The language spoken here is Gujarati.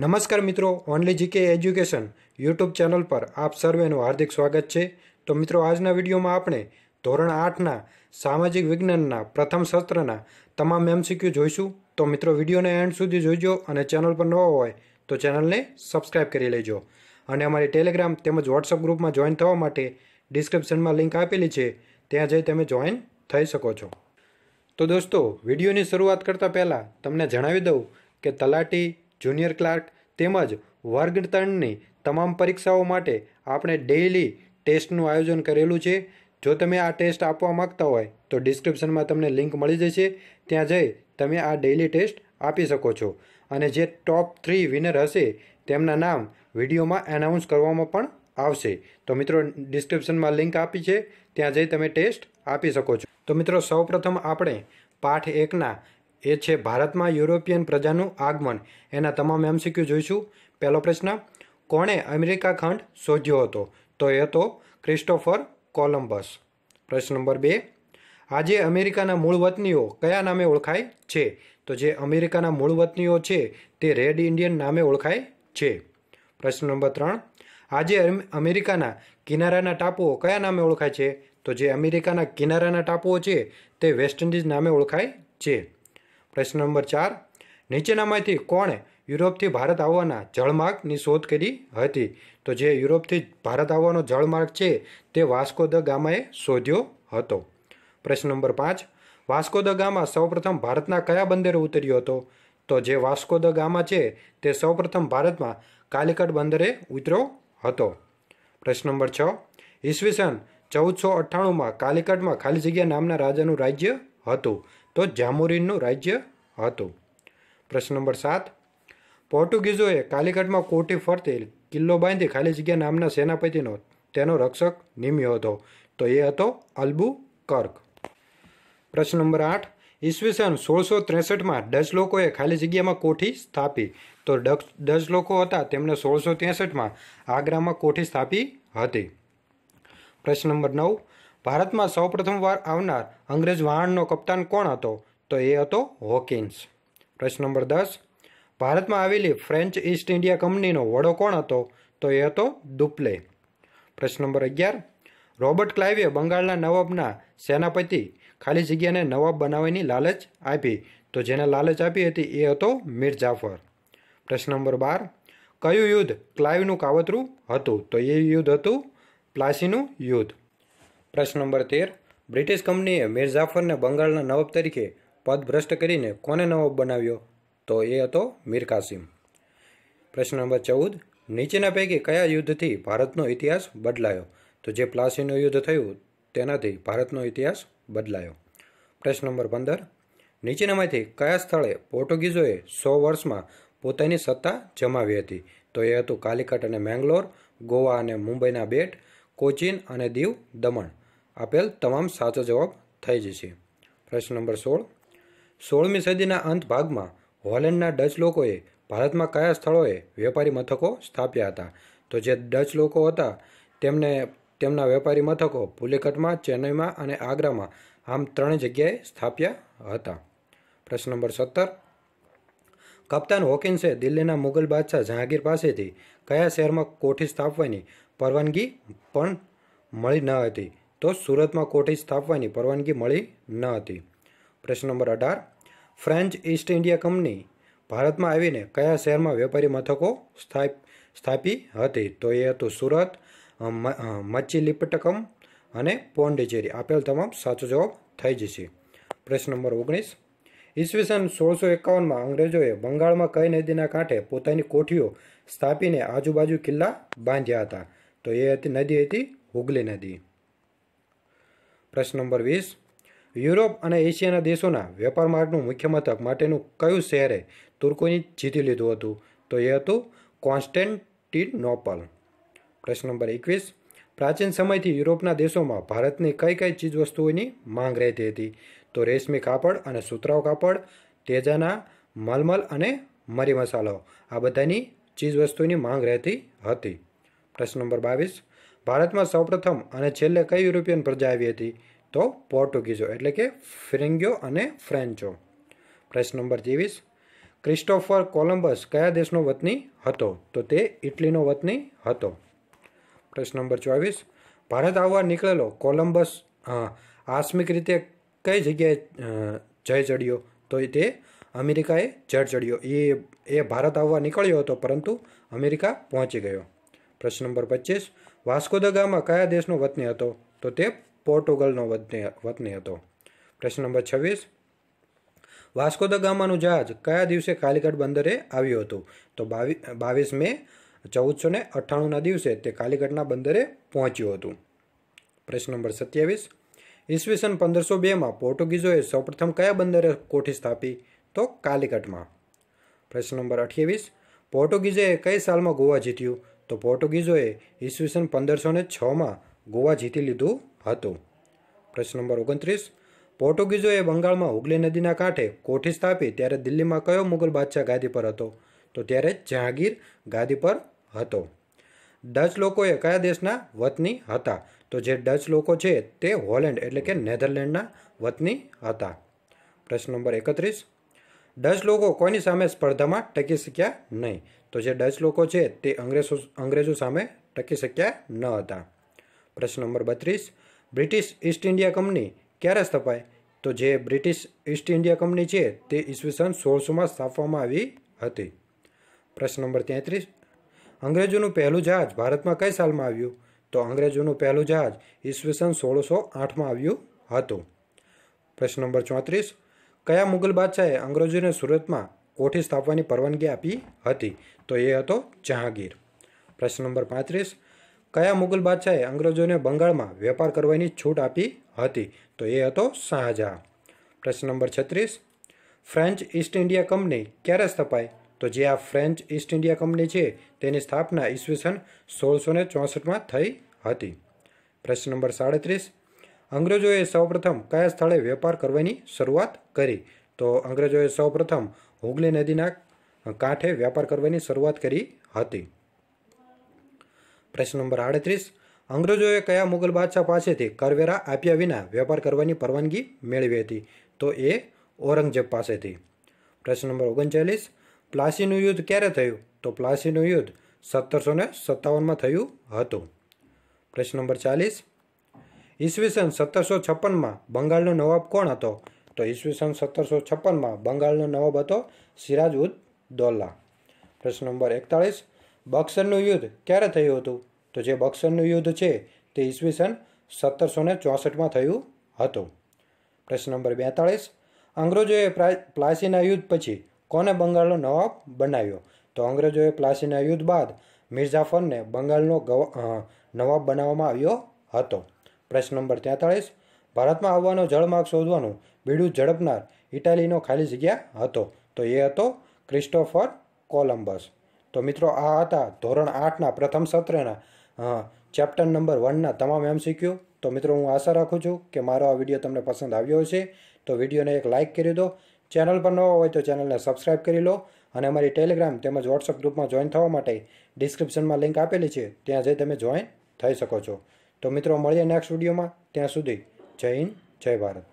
નમસ્કાર મિત્રો only GK education YouTube channel પર આપ સર્વેનું હાર્દિક સ્વાગત છે તો મિત્રો આજના વિડીયોમાં આપણે ધોરણ આઠના સામાજિક વિજ્ઞાનના પ્રથમ સત્રના તમામ એમસીક્યુ જોઈશું તો મિત્રો વિડીયોને એન્ડ સુધી જોઈજો અને ચેનલ પર નવો હોય તો ચેનલને સબસ્ક્રાઇબ કરી લેજો અને અમારી ટેલિગ્રામ તેમજ વોટ્સઅપ ગ્રુપમાં જોઈન થવા માટે ડિસ્ક્રિપ્શનમાં લિંક આપેલી છે ત્યાં જઈ તમે જોઈન થઈ શકો છો તો દોસ્તો વિડીયોની શરૂઆત કરતાં પહેલાં તમને જણાવી દઉં કે તલાટી જુનિયર ક્લાર્ક તેમજ વર્ગ ત્રણની તમામ પરીક્ષાઓ માટે આપણે ડેઇલી ટેસ્ટનું આયોજન કરેલું છે જો તમે આ ટેસ્ટ આપવા માગતા હોય તો ડિસ્ક્રિપ્શનમાં તમને લિંક મળી જશે ત્યાં જઈ તમે આ ડેઇલી ટેસ્ટ આપી શકો છો અને જે ટોપ થ્રી વિનર હશે તેમના નામ વિડીયોમાં એનાઉન્સ કરવામાં પણ આવશે તો મિત્રો ડિસ્ક્રિપ્શનમાં લિંક આપી છે ત્યાં જઈ તમે ટેસ્ટ આપી શકો છો તો મિત્રો સૌપ્રથમ આપણે પાઠ એકના એ છે ભારતમાં યુરોપિયન પ્રજાનું આગમન એના તમામ એમસીક્યુ જોઈશું પહેલો પ્રશ્ન કોણે અમેરિકા ખંડ શોધ્યો હતો તો એ હતો ક્રિસ્ટોફર કોલમ્બસ પ્રશ્ન નંબર બે આજે અમેરિકાના મૂળ વતનીઓ કયા નામે ઓળખાય છે તો જે અમેરિકાના મૂળ વતનીઓ છે તે રેડ ઇન્ડિયન નામે ઓળખાય છે પ્રશ્ન નંબર ત્રણ આજે અમેરિકાના કિનારાના ટાપુઓ કયા નામે ઓળખાય છે તો જે અમેરિકાના કિનારાના ટાપુઓ છે તે વેસ્ટ ઇન્ડિઝ નામે ઓળખાય છે પ્રશ્ન નંબર ચાર નીચેનામાંથી કોણે યુરોપથી ભારત આવવાના જળમાર્ગની શોધ કરી હતી તો જે યુરોપથી ભારત આવવાનો જળમાર્ગ છે તે વાસ્કો દ ગામાએ શોધ્યો હતો પ્રશ્ન નંબર પાંચ વાસ્કો દ ગામા સૌપ્રથમ ભારતના કયા બંદરે ઉતર્યો હતો તો જે વાસ્કો દ ગામા છે તે સૌપ્રથમ ભારતમાં કાલિકટ બંદરે ઉતર્યો હતો પ્રશ્ન નંબર છ ઈસવીસન ચૌદસો અઠ્ઠાણુંમાં કાલિકટમાં ખાલી જગ્યા નામના રાજાનું રાજ્ય હતું તો જામુરીનનું રાજ્ય હતું પ્રશ્ન નંબર સાત પોર્ટુગીઝોએ કાલિકટમાં કોટી ફરતે કિલ્લો બાંધી ખાલી જગ્યા નામના સેનાપતિનો તેનો રક્ષક નિમ્યો હતો તો એ હતો અલ્બુ કર્ક પ્રશ્ન નંબર આઠ ઈસવીસન સોળસો ત્રેસઠમાં ડચ લોકોએ ખાલી જગ્યામાં કોઠી સ્થાપી તો ડચ લોકો હતા તેમણે સોળસો ત્રેસઠમાં આગ્રામાં કોઠી સ્થાપી હતી પ્રશ્ન નંબર નવ ભારતમાં સૌપ્રથમવાર આવનાર અંગ્રેજ વાહણનો કપ્તાન કોણ હતો તો એ હતો હોકિન્સ પ્રશ્ન નંબર દસ ભારતમાં આવેલી ફ્રેન્ચ ઈસ્ટ ઇન્ડિયા કંપનીનો વડો કોણ હતો તો એ હતો દુપ્લે પ્રશ્ન નંબર અગિયાર રોબર્ટ ક્લાઇવે બંગાળના નવાબના સેનાપતિ ખાલી જગ્યાને નવાબ બનાવવાની લાલચ આપી તો જેને લાલચ આપી હતી એ હતો મીર જાફર પ્રશ્ન નંબર બાર કયું યુદ્ધ ક્લાઇવનું કાવતરું હતું તો એ યુદ્ધ હતું પ્લાસીનું યુદ્ધ પ્રશ્ન નંબર તેર બ્રિટિશ કંપનીએ મીર જાફરને બંગાળના નવાબ તરીકે પદભ્રષ્ટ કરીને કોને નવાબ બનાવ્યો તો એ હતો મીર કાસિમ પ્રશ્ન નંબર ચૌદ નીચેના પૈકી કયા યુદ્ધથી ભારતનો ઇતિહાસ બદલાયો તો જે પ્લાસીનું યુદ્ધ થયું તેનાથી ભારતનો ઇતિહાસ બદલાયો પ્રશ્ન નંબર પંદર નીચેનામાંથી કયા સ્થળે પોર્ટુગીઝોએ સો વર્ષમાં પોતાની સત્તા જમાવી હતી તો એ હતું કાલિકટ અને મેંગ્લોર ગોવા અને મુંબઈના બેટ કોચીન અને દીવ દમણ આપેલ તમામ સાચો જવાબ થઈ જશે પ્રશ્ન નંબર સોળ સોળમી સદીના અંત ભાગમાં હોલેન્ડના ડચ લોકોએ ભારતમાં કયા સ્થળોએ વેપારી મથકો સ્થાપ્યા હતા તો જે ડચ લોકો હતા તેમને તેમના વેપારી મથકો પુલિકટમાં ચેન્નઈમાં અને આગ્રામાં આમ ત્રણ જગ્યાએ સ્થાપ્યા હતા પ્રશ્ન નંબર સત્તર કપ્તાન હોકિન્સે દિલ્હીના મુગલ બાદશાહ જહાંગીર પાસેથી કયા શહેરમાં કોઠી સ્થાપવાની પરવાનગી પણ મળી ન હતી તો સુરતમાં કોઠી સ્થાપવાની પરવાનગી મળી ન હતી પ્રશ્ન નંબર અઢાર ફ્રેન્ચ ઈસ્ટ ઇન્ડિયા કંપની ભારતમાં આવીને કયા શહેરમાં વેપારી મથકો સ્થાપી હતી તો એ હતું સુરત મચીલિપટકમ અને પોંડિચેરી આપેલ તમામ સાચો જવાબ થઈ જશે પ્રશ્ન નંબર ઓગણીસ ઈસવીસન સોળસો એકાવનમાં અંગ્રેજોએ બંગાળમાં કઈ નદીના કાંઠે પોતાની કોઠીઓ સ્થાપીને આજુબાજુ કિલ્લા બાંધ્યા હતા તો એ હતી નદી હતી હુગલી નદી પ્રશ્ન નંબર વીસ યુરોપ અને એશિયાના દેશોના વેપાર માર્ગનું મુખ્ય મથક માટેનું કયું શહેરે તુર્કોની જીતી લીધું હતું તો એ હતું કોન્સ્ટેન્ટિનોપલ પ્રશ્ન નંબર એકવીસ પ્રાચીન સમયથી યુરોપના દેશોમાં ભારતની કઈ કઈ ચીજવસ્તુઓની માંગ રહેતી હતી તો રેશમી કાપડ અને સુતરાવ કાપડ તેજાના મલમલ અને મરી મસાલો આ બધાની ચીજવસ્તુની માંગ રહેતી હતી પ્રશ્ન નંબર બાવીસ ભારતમાં સૌપ્રથમ અને છેલ્લે કઈ યુરોપિયન પ્રજા આવી હતી તો પોર્ટુગીઝો એટલે કે ફ્રેન્ગ્યો અને ફ્રેન્ચો પ્રશ્ન નંબર ત્રેવીસ ક્રિસ્ટોફર કોલંબસ કયા દેશનો વતની હતો તો તે ઇટલીનો વતની હતો પ્રશ્ન નંબર ચોવીસ ભારત આવવા નીકળેલો કોલમ્બસ આસમિક રીતે કઈ જગ્યાએ જય ચડ્યો તો તે અમેરિકાએ જળ ચડ્યો એ એ ભારત આવવા નીકળ્યો હતો પરંતુ અમેરિકા પહોંચી ગયો પ્રશ્ન નંબર પચીસ વાસ્કો દ ગામા કયા દેશનો વતની હતો તો તે પોર્ટુગલનો વતની વતની હતો પ્રશ્ન નંબર છવ્વીસ વાસ્કો દ ગામાનું જહાજ કયા દિવસે કાલિકટ બંદરે આવ્યું હતું તો બાવીસ મે ચૌદસો ને અઠ્ઠાણુંના દિવસે તે કાલિકટના બંદરે પહોંચ્યું હતું પ્રશ્ન નંબર સત્યાવીસ ઈસવીસન પંદરસો બેમાં પોર્ટુગીઝોએ સૌપ્રથમ કયા બંદરે કોઠી સ્થાપી તો કાલિકટમાં પ્રશ્ન નંબર અઠ્યાવીસ પોર્ટુગીઝે કઈ સાલમાં ગોવા જીત્યું તો પોર્ટુગીઝોએ ઈસવીસન પંદરસો ને છમાં ગોવા જીતી લીધું હતું પ્રશ્ન નંબર ઓગણત્રીસ પોર્ટુગીઝોએ બંગાળમાં હુગલી નદીના કાંઠે કોઠી સ્થાપી ત્યારે દિલ્હીમાં કયો મુગલ બાદશાહ ગાદી પર હતો તો ત્યારે જહાંગીર ગાદી પર હતો ડચ લોકોએ કયા દેશના વતની હતા તો જે ડચ લોકો છે તે હોલેન્ડ એટલે કે નેધરલેન્ડના વતની હતા પ્રશ્ન નંબર એકત્રીસ ડચ લોકો કોઈની સામે સ્પર્ધામાં ટકી શક્યા નહીં તો જે ડચ લોકો છે તે અંગ્રેજો અંગ્રેજો સામે ટકી શક્યા ન હતા પ્રશ્ન નંબર બત્રીસ બ્રિટિશ ઈસ્ટ ઇન્ડિયા કંપની ક્યારે સ્થપાય તો જે બ્રિટિશ ઈસ્ટ ઇન્ડિયા કંપની છે તે ઈસવીસન સોળસોમાં સ્થાપવામાં આવી હતી પ્રશ્ન નંબર તેત્રીસ અંગ્રેજોનું પહેલું જહાજ ભારતમાં કઈ સાલમાં આવ્યું તો અંગ્રેજોનું પહેલું જહાજ ઈસવીસન સોળસો આઠમાં આવ્યું હતું પ્રશ્ન નંબર ચોત્રીસ કયા મુગલ બાદશાહે અંગ્રેજોને સુરતમાં કોઠી સ્થાપવાની પરવાનગી આપી હતી તો એ હતો જહાંગીર પ્રશ્ન નંબર પાંત્રીસ કયા મુગલ બાદશાહે અંગ્રેજોને બંગાળમાં વેપાર કરવાની છૂટ આપી હતી તો એ હતો શાહજહાં પ્રશ્ન નંબર છત્રીસ ફ્રેન્ચ ઇસ્ટ ઇન્ડિયા કંપની ક્યારે સ્થપાઈ તો જે આ ફ્રેન્ચ ઇસ્ટ ઇન્ડિયા કંપની છે તેની સ્થાપના ઈસવીસન સોળસો ને ચોસઠમાં થઈ હતી પ્રશ્ન નંબર સાડત્રીસ અંગ્રેજોએ સૌપ્રથમ કયા સ્થળે વેપાર કરવાની શરૂઆત કરી તો અંગ્રેજોએ સૌપ્રથમ હુગલી નદીના કાંઠે વ્યાપાર કરવાની શરૂઆત કરી હતી પ્રશ્ન નંબર આડત્રીસ અંગ્રેજોએ કયા મુગલ બાદશાહ પાસેથી કરવેરા આપ્યા વિના વેપાર કરવાની પરવાનગી મેળવી હતી તો એ ઔરંગઝેબ પાસેથી પ્રશ્ન નંબર ઓગણચાલીસ પ્લાસીનું યુદ્ધ ક્યારે થયું તો પ્લાસીનું યુદ્ધ સત્તરસો ને સત્તાવનમાં થયું હતું પ્રશ્ન નંબર ચાલીસ ઈસવીસન સત્તરસો છપ્પનમાં બંગાળનો નવાબ કોણ હતો તો ઈસવીસન સત્તરસો છપ્પનમાં બંગાળનો નવાબ હતો સિરાજ ઉદ દૌલા પ્રશ્ન નંબર એકતાળીસ બક્સરનું યુદ્ધ ક્યારે થયું હતું તો જે બક્સરનું યુદ્ધ છે તે ઈસવીસન સત્તરસો ને ચોસઠમાં થયું હતું પ્રશ્ન નંબર બેતાળીસ અંગ્રેજોએ પ્લાસીના યુદ્ધ પછી કોને બંગાળનો નવાબ બનાવ્યો તો અંગ્રેજોએ પ્લાસીના યુદ્ધ બાદ મિર્ઝાફરને બંગાળનો નવાબ બનાવવામાં આવ્યો હતો પ્રશ્ન નંબર તેતાળીસ ભારતમાં આવવાનો જળમાર્ગ શોધવાનું બીડું ઝડપનાર ઇટાલીનો ખાલી જગ્યા હતો તો એ હતો ક્રિસ્ટોફર કોલમ્બસ તો મિત્રો આ હતા ધોરણ આઠના પ્રથમ સત્રના ચેપ્ટર નંબર વનના તમામ એમસીક્યુ તો મિત્રો હું આશા રાખું છું કે મારો આ વિડીયો તમને પસંદ આવ્યો હશે તો વિડીયોને એક લાઇક કરી દો ચેનલ પર નવો હોય તો ચેનલને સબસ્ક્રાઇબ કરી લો અને અમારી ટેલિગ્રામ તેમજ વોટ્સઅપ ગ્રુપમાં જોઈન થવા માટે ડિસ્ક્રિપ્શનમાં લિંક આપેલી છે ત્યાં જઈ તમે જોઈન થઈ શકો છો તો મિત્રો મળીએ નેક્સ્ટ વિડીયોમાં ત્યાં સુધી જય હિન્દ જય ભારત